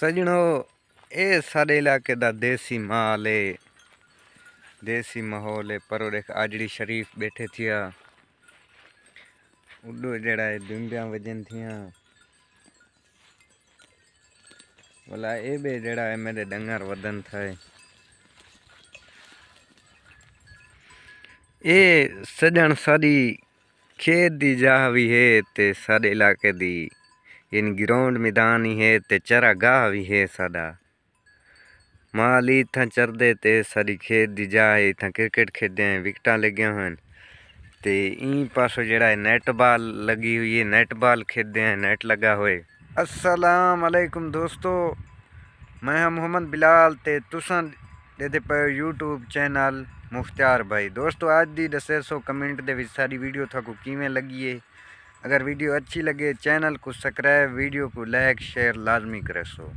सजनो ये साढ़े इलाके का देसी माल है देसी माहौल है पर आजड़ी शरीफ बैठे थे उडो जड़ा है वजन थिया भला ये भी जड़ा मेरे डंगर वदन था ये सजन सारी खेत की जाह भी है तो सारे इलाके की इन ग्राउंड मैदान ही है ते चरा गाह भी है सादा माल इतना चरदे ते सारी खेत दी जाए इत इतना क्रिकेट खेद हैं विकटा लगे हैं ते ई पासों जड़ा है नेट लगी हुई है नेट बाल खेद हैं नेट लगा हुए अस्सलाम वालेकुम दोस्तों मैं हूं मोहम्मद बिलाल ते तुसा देते पे यूट्यूब चैनल मुख्तार भाई दोस्तों आज दी दसे सौ कमेंट दे सारी वीडियो थको किमें लगी है अगर वीडियो अच्छी लगे चैनल को सब्सक्राइब वीडियो को लाइक शेयर लाजमी करे सो